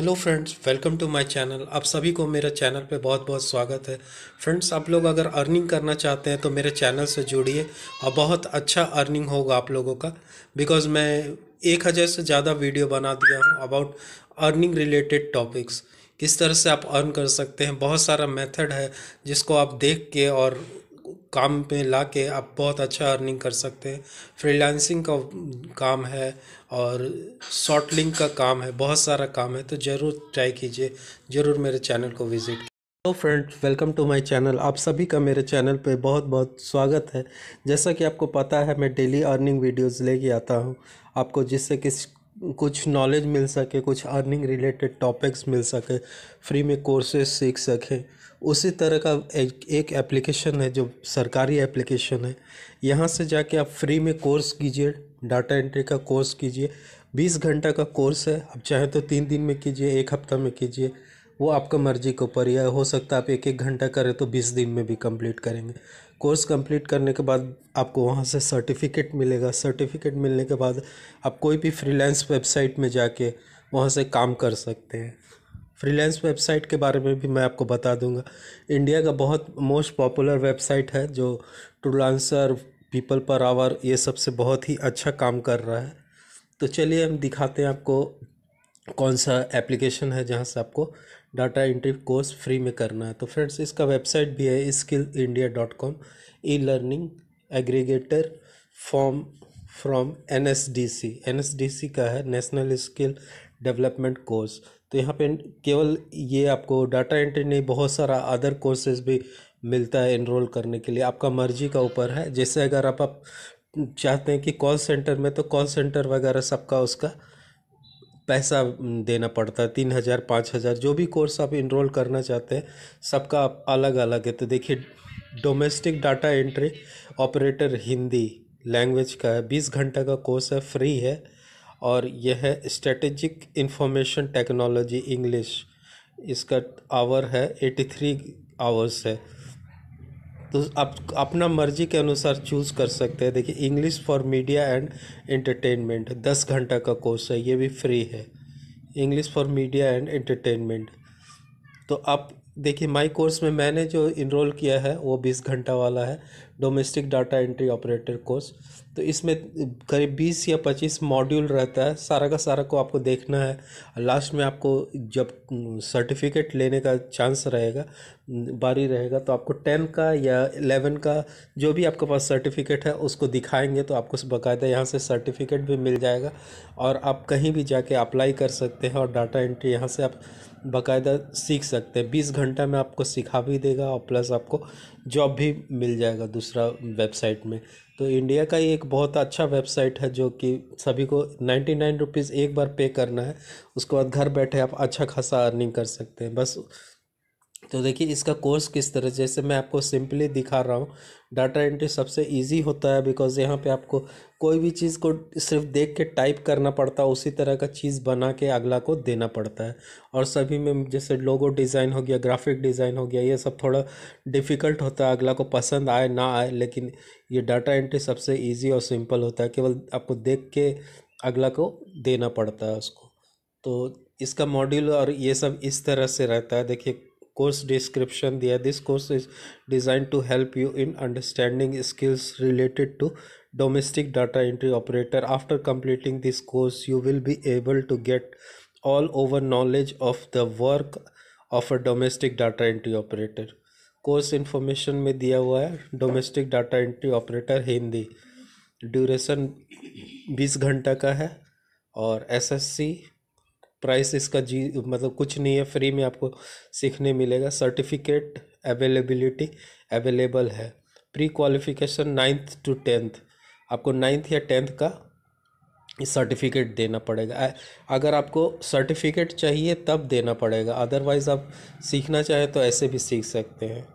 Hello friends welcome to my channel आप सभी को मेरे चैनल पे बहुत बहुत स्वागत है फ्रेंड्स आप लोग अगर अर्निंग करना चाहते हैं तो मेरे चैनल से जुड़िए और बहुत अच्छा अर्निंग होगा आप लोगों का बिकॉज़ मैं एक हज़ार से ज़्यादा वीडियो बना दिया हूँ अबाउट अर्निंग रिलेटेड टॉपिक्स किस तरह से आप अर्न कर सकते हैं बहुत सारा मेथड है जिसको आप देख के और काम पे ला के आप बहुत अच्छा अर्निंग कर सकते हैं फ्रीलांसिंग का काम है और शॉर्ट लिंक का काम है बहुत सारा काम है तो ज़रूर ट्राई कीजिए ज़रूर मेरे चैनल को visit hello friends welcome to my channel आप सभी का मेरे चैनल पे बहुत बहुत स्वागत है जैसा कि आपको पता है मैं डेली अर्निंग वीडियोस लेके आता हूँ आपको जिससे किस कुछ नॉलेज मिल सके कुछ अर्निंग रिलेटेड टॉपिक्स मिल सके फ्री में कोर्सेज सीख सकें उसी तरह का एक एप्लीकेशन है जो सरकारी एप्लीकेशन है यहाँ से जाके आप फ्री में कोर्स कीजिए डाटा एंट्री का कोर्स कीजिए बीस घंटा का कोर्स है आप चाहे तो तीन दिन में कीजिए एक हफ्ता में कीजिए वो आपका मर्जी के ऊपर या हो सकता है आप एक एक घंटा करें तो बीस दिन में भी कंप्लीट करेंगे कोर्स कंप्लीट करने के बाद आपको वहाँ से सर्टिफिकेट मिलेगा सर्टिफिकेट मिलने के बाद आप कोई भी फ्रीलांस वेबसाइट में जाके वहाँ से काम कर सकते हैं फ्रीलांस वेबसाइट के बारे में भी मैं आपको बता दूंगा इंडिया का बहुत मोस्ट पॉपुलर वेबसाइट है जो ट्रूलांसर पीपल पर आवर ये सबसे बहुत ही अच्छा काम कर रहा है तो चलिए हम दिखाते हैं आपको कौन सा एप्लीकेशन है जहाँ से आपको डाटा एंट्री कोर्स फ्री में करना है तो फ्रेंड्स इसका वेबसाइट भी है Skill India dot com e learning aggregator form from N S D C N S D C का है नेशनल स्किल डेवलपमेंट कोर्स तो यहाँ पे केवल ये आपको डाटा एंट्री नहीं बहुत सारा अदर कोर्सेज भी मिलता है इनरोल करने के लिए आपका मर्जी का ऊपर है जैसे अगर आप, आप चाहते हैं कि कॉल सेंटर में तो कॉल सेंटर वगैरह सबका उसका पैसा देना पड़ता है तीन हज़ार पाँच हज़ार जो भी कोर्स आप इनरोल करना चाहते हैं सबका आप अलग अलग है तो देखिए domestic data entry operator Hindi language का है बीस घंटे का कोर्स है फ्री है और यह है स्ट्रेटेजिक इंफॉर्मेशन टेक्नोलॉजी इंग्लिश इसका आवर है एटी थ्री आवर्स है तो आप अपना मर्जी के अनुसार चूज़ कर सकते हैं देखिए English for media and entertainment दस घंटा का कोर्स है ये भी फ्री है English for media and entertainment तो आप देखिए माई कोर्स में मैंने जो इनरोल किया है वो बीस घंटा वाला है domestic data entry operator course तो इसमें करीब बीस या पच्चीस मॉड्यूल रहता है सारा का सारा को आपको देखना है लास्ट में आपको जब सर्टिफिकेट लेने का चांस रहेगा बारी रहेगा तो आपको टेन का या एलेवन का जो भी आपके पास सर्टिफिकेट है उसको दिखाएंगे तो आपको बाकायदा यहाँ से सर्टिफिकेट भी मिल जाएगा और आप कहीं भी जाके अप्लाई कर सकते हैं और डाटा एंट्री यहाँ से आप बाकायदा सीख सकते हैं बीस घंटा में आपको सिखा भी देगा और प्लस आपको जॉब भी मिल जाएगा दूसरा दूसरा वेबसाइट में तो इंडिया का ही एक बहुत अच्छा वेबसाइट है जो कि सभी को नाइन्टी नाइन रुपीज़ एक बार पे करना है उसके बाद घर बैठे आप अच्छा खासा अर्निंग कर सकते हैं बस तो देखिए इसका कोर्स किस तरह जैसे मैं आपको सिंपली दिखा रहा हूँ डाटा एंट्री सबसे इजी होता है बिकॉज यहाँ पे आपको कोई भी चीज़ को सिर्फ देख के टाइप करना पड़ता है उसी तरह का चीज़ बना के अगला को देना पड़ता है और सभी में जैसे लोगो डिज़ाइन हो गया ग्राफिक डिज़ाइन हो गया ये सब थोड़ा डिफ़िकल्ट होता है अगला को पसंद आए ना आए लेकिन ये डाटा एंट्री सबसे ईजी और सिंपल होता है केवल आपको देख के अगला को देना पड़ता है उसको तो इसका मॉड्यूल और ये सब इस तरह से रहता है देखिए कोर्स डिस्क्रिप्शन दिया this course is design to help you in understanding skills related to domestic data entry operator after completing this course you will be able to get all over knowledge of the work of a domestic data entry operator course information में दिया हुआ है domestic data entry operator Hindi duration बीस घंटा का है और S S C price इसका जी मतलब कुछ नहीं है फ्री में आपको सीखने मिलेगा सर्टिफिकेट अवेलेबिलिटी अवेलेबल है pre qualification ninth to tenth आपको नाइन्थ या टेंथ का सर्टिफिकेट देना पड़ेगा अगर आपको सर्टिफिकेट चाहिए तब देना पड़ेगा अदरवाइज़ आप सीखना चाहें तो ऐसे भी सीख सकते हैं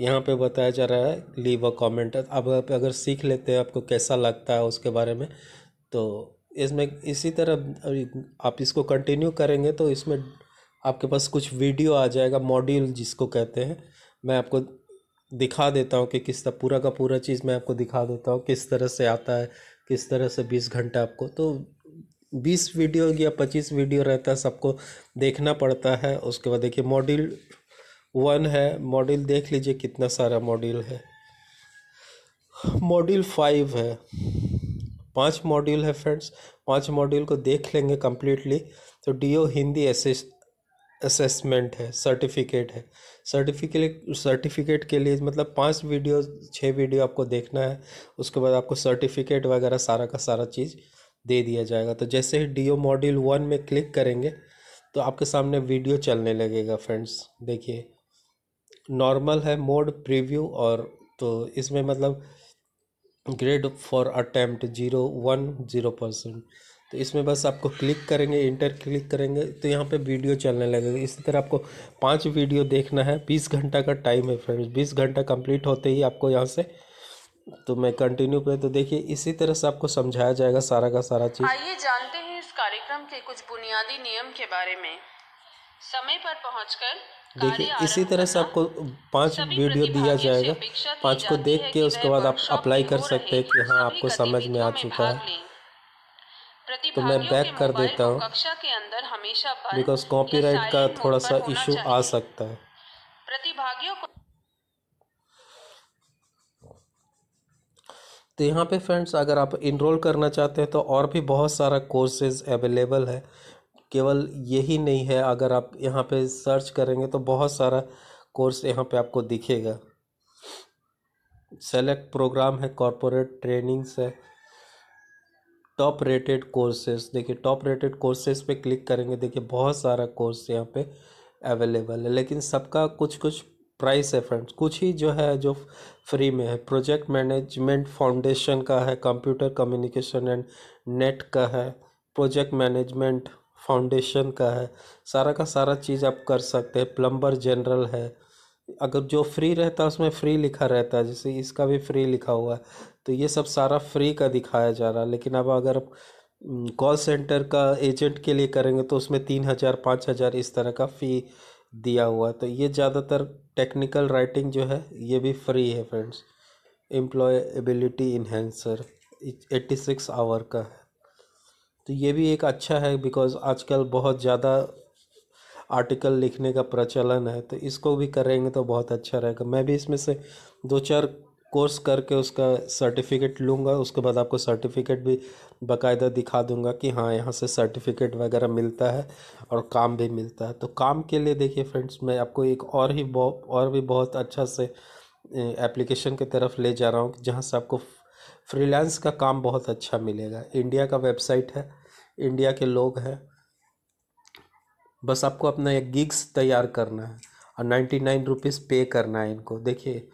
यहाँ पे बताया जा रहा है लीव अ कमेंट अब अगर सीख लेते हैं आपको कैसा लगता है उसके बारे में तो इसमें इसी तरह आप इसको कंटिन्यू करेंगे तो इसमें आपके पास कुछ वीडियो आ जाएगा मॉड्यूल जिसको कहते हैं मैं आपको दिखा देता हूँ कि किस तरह पूरा का पूरा चीज़ मैं आपको दिखा देता हूँ किस तरह से आता है किस तरह से बीस घंटा आपको तो बीस वीडियो या पच्चीस वीडियो रहता है सबको देखना पड़ता है उसके बाद देखिए मॉड्यूल वन है मॉड्यूल देख लीजिए कितना सारा मॉड्यूल है मॉड्यूल फाइव है पांच मॉड्यूल है फ्रेंड्स पांच मॉड्यूल को देख लेंगे कम्प्लीटली तो डी हिंदी एसेस असेसमेंट है सर्टिफिकेट है सर्टिफिकेट सर्टिफिकेट के लिए मतलब पांच वीडियो छः वीडियो आपको देखना है उसके बाद आपको सर्टिफिकेट वगैरह सारा का सारा चीज़ दे दिया जाएगा तो जैसे ही डी ओ मॉड्यूल वन में क्लिक करेंगे तो आपके सामने वीडियो चलने लगेगा फ्रेंड्स देखिए नॉर्मल है मोड प्रीव्यू और तो इसमें मतलब grade for attempt zero one zero percent तो इसमें बस आपको क्लिक करेंगे इंटर क्लिक करेंगे तो यहाँ पे वीडियो चलने लगेगा इसी तरह आपको पांच वीडियो देखना है बीस घंटा का टाइम है फ्रेंड्स बीस घंटा कंप्लीट होते ही आपको यहाँ से तो मैं कंटिन्यू पे तो देखिए इसी तरह से आपको समझाया जाएगा सारा का सारा चीज़ आइए जानते हैं इस कार्यक्रम के कुछ बुनियादी नियम के बारे में समय पर पहुँच देखिए इसी तरह से आपको पांच वीडियो दिया जाएगा पांच को देख के उसके बाद आप अप्लाई कर सकते हैं कि हाँ आपको समझ में आ चुका है तो मैं बैक कर देता हूँ बिकॉज कॉपीराइट का थोड़ा सा इशू आ सकता है प्रतिभागियों को तो यहाँ पे फ्रेंड्स अगर आप इनरोल करना चाहते हैं तो और भी बहुत सारा कोर्सेज अवेलेबल है केवल यही नहीं है अगर आप यहाँ पे सर्च करेंगे तो बहुत सारा कोर्स यहाँ पे आपको दिखेगा सेलेक्ट प्रोग्राम है कॉरपोरेट ट्रेनिंग्स है टॉप रेटेड कोर्सेस देखिए टॉप रेटेड कोर्सेज पे क्लिक करेंगे देखिए बहुत सारा कोर्स यहाँ पे अवेलेबल है लेकिन सबका कुछ कुछ प्राइस है फ्रेंड्स कुछ ही जो है जो फ्री में है प्रोजेक्ट मैनेजमेंट फाउंडेशन का है कंप्यूटर कम्युनिकेशन एंड नेट का है प्रोजेक्ट मैनेजमेंट फाउंडेशन का है सारा का सारा चीज़ आप कर सकते हैं प्लम्बर जनरल है अगर जो फ्री रहता है उसमें फ्री लिखा रहता है जैसे इसका भी फ्री लिखा हुआ है तो ये सब सारा फ्री का दिखाया जा रहा है लेकिन अब अगर कॉल सेंटर हम्म, का एजेंट के लिए करेंगे तो उसमें तीन हज़ार पाँच हज़ार इस तरह का फ़ी दिया हुआ है तो ये ज़्यादातर टेक्निकल राइटिंग जो है ये भी फ्री है friends employability enhancer eighty six hour का है तो ये भी एक अच्छा है बिकॉज़ आजकल बहुत ज़्यादा आर्टिकल लिखने का प्रचलन है तो इसको भी करेंगे तो बहुत अच्छा रहेगा मैं भी इसमें से दो चार कोर्स करके उसका सर्टिफिकेट लूँगा उसके बाद आपको सर्टिफिकेट भी बाकायदा दिखा दूँगा कि हाँ यहाँ से सर्टिफिकेट वगैरह मिलता है और काम भी मिलता है तो काम के लिए देखिए फ्रेंड्स मैं आपको एक और ही बहुत और भी बहुत अच्छा से एप्लीकेशन की तरफ ले जा रहा हूँ जहाँ से आपको फ्रीलांस का काम बहुत अच्छा मिलेगा इंडिया का वेबसाइट है इंडिया के लोग हैं बस आपको अपना एक गिग्स तैयार करना है और नाइन्टी नाइन रुपीज़ पे करना है इनको देखिए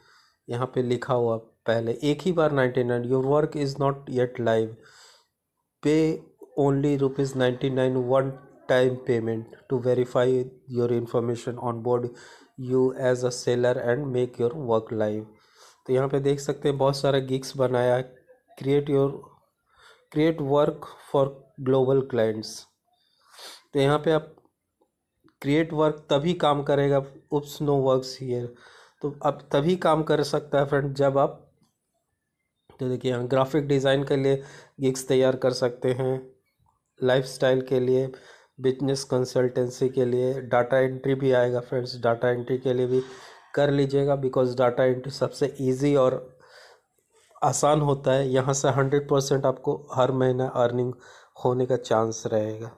यहाँ पे लिखा हुआ पहले एक ही बार ninety nine your work is not yet live pay only rupees ninety nine one time payment to verify your information on board you as a seller and make your work live तो यहाँ पे देख सकते हैं बहुत सारा gigs बनाया create your create work for global clients तो यहाँ पे आप क्रिएट वर्क तभी काम करेगा उप्स नो वर्क्स हियर तो आप तभी काम कर सकता है फ्रेंड जब आप तो देखिए यहाँ ग्राफिक डिज़ाइन के लिए गिग्स तैयार कर सकते हैं लाइफस्टाइल के लिए बिजनेस कंसल्टेंसी के लिए डाटा एंट्री भी आएगा फ्रेंड्स डाटा एंट्री के लिए भी कर लीजिएगा बिकॉज डाटा एंट्री सबसे ईजी और आसान होता है यहाँ से हंड्रेड परसेंट आपको हर महीना अर्निंग होने का चांस रहेगा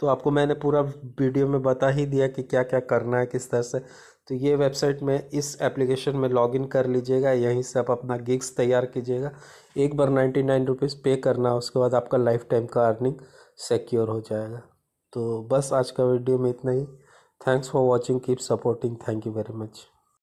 तो आपको मैंने पूरा वीडियो में बता ही दिया कि क्या क्या करना है किस तरह से तो ये वेबसाइट में इस एप्लीकेशन में लॉगिन कर लीजिएगा यहीं से आप अपना गिग्स तैयार कीजिएगा एक बार नाइन्टी नाइन रुपीज़ पे करना है उसके बाद आपका लाइफ टाइम का अर्निंग सिक्योर हो जाएगा तो बस आज का वीडियो में इतना ही Thanks for watching. Keep supporting. Thank you very much.